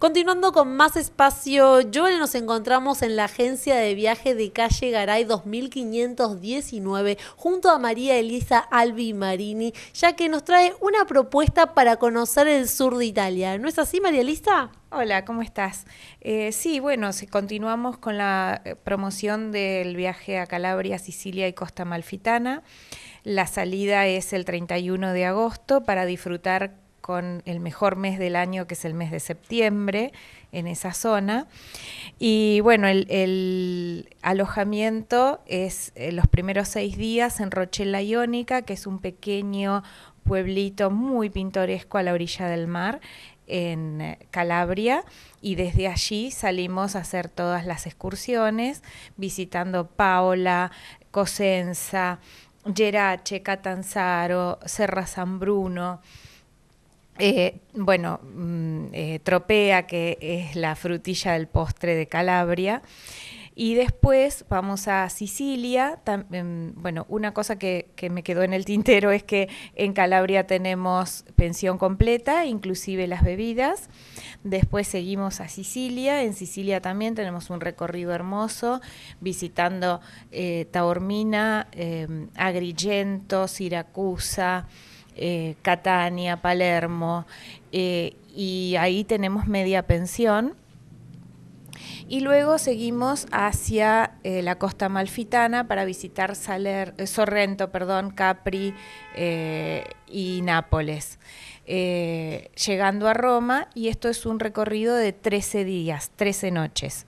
Continuando con más espacio, Joel, nos encontramos en la agencia de viaje de calle Garay 2519 junto a María Elisa Albi Marini, ya que nos trae una propuesta para conocer el sur de Italia. ¿No es así, María Elisa? Hola, ¿cómo estás? Eh, sí, bueno, si continuamos con la eh, promoción del viaje a Calabria, Sicilia y Costa Malfitana. La salida es el 31 de agosto para disfrutar con el mejor mes del año, que es el mes de septiembre, en esa zona. Y bueno, el, alojamiento es eh, los primeros seis días en Rochella Iónica, que es un pequeño pueblito muy pintoresco a la orilla del mar en eh, Calabria y desde allí salimos a hacer todas las excursiones visitando Paola, Cosenza, Gerache, Catanzaro, Serra San Bruno, eh, bueno, mm, eh, tropea, que es la frutilla del postre de Calabria. Y después vamos a Sicilia. bueno, una cosa que, me quedó en el tintero es que en Calabria tenemos pensión completa, inclusive las bebidas. Después seguimos a Sicilia. En Sicilia también tenemos un recorrido hermoso visitando eh, Taormina, Agrigento, Siracusa. Eh, Catania, Palermo, eh, y ahí tenemos media pensión. Y luego seguimos hacia eh, la costa malfitana para visitar Sorrento, perdón, Capri y Nápoles. llegando a Roma, y esto es un recorrido de 13 días, 13 noches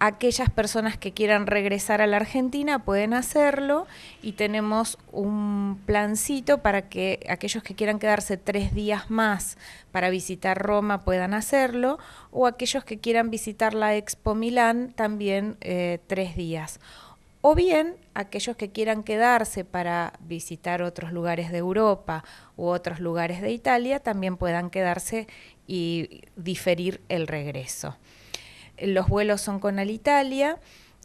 aquellas personas que quieran regresar a la Argentina pueden hacerlo y tenemos un plancito para que aquellos que quieran quedarse tres días más para visitar Roma puedan hacerlo o aquellos que quieran visitar la Expo Milán también eh, tres días. O bien aquellos que quieran quedarse para visitar otros lugares de Europa u otros lugares de Italia también puedan quedarse y diferir el regreso los vuelos son con Alitalia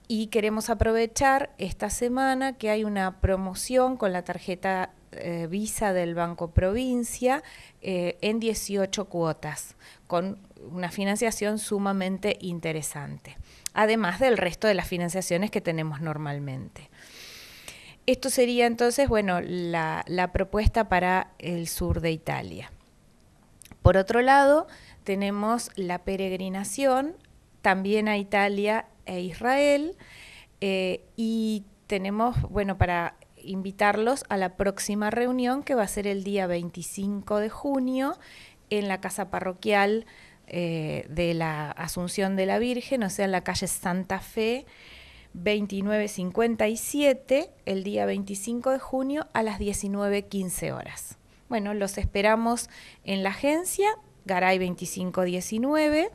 y queremos aprovechar esta semana que hay una promoción con la tarjeta eh, Visa del Banco Provincia eh, en 18 cuotas, con una financiación sumamente interesante, además del resto de las financiaciones que tenemos normalmente. Esto sería entonces, bueno, la propuesta para el sur de Italia. Por otro lado, tenemos la peregrinación también a Italia e Israel. Eh, y tenemos, bueno, para invitarlos a la próxima reunión que va a ser el día 25 de junio en la casa parroquial eh, de la Asunción de la Virgen, o sea, en la calle Santa Fe. 2957, el día 25 de junio a las 19.15 horas. Bueno, los esperamos en la agencia, Garay 2519.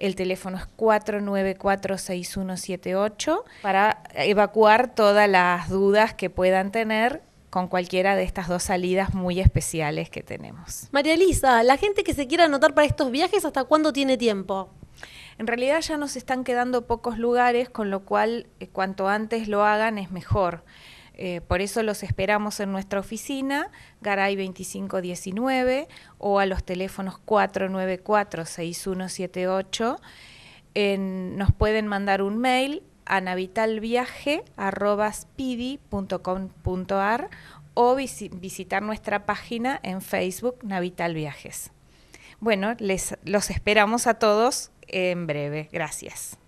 El teléfono es 494-6178 para evacuar todas las dudas que puedan tener con cualquiera de estas dos salidas muy especiales que tenemos. María Elisa, la gente que se quiera anotar para estos viajes, ¿hasta cuándo tiene tiempo? En realidad ya nos están quedando pocos lugares, con lo cual eh, cuanto antes lo hagan es mejor. Eh, por eso los esperamos en nuestra oficina, Garay 2519, o a los teléfonos 494-6178. nos pueden mandar un mail a navitalviaje.com.ar o visitar nuestra página en Facebook Navital Viajes. Bueno, los esperamos a todos en breve. Gracias.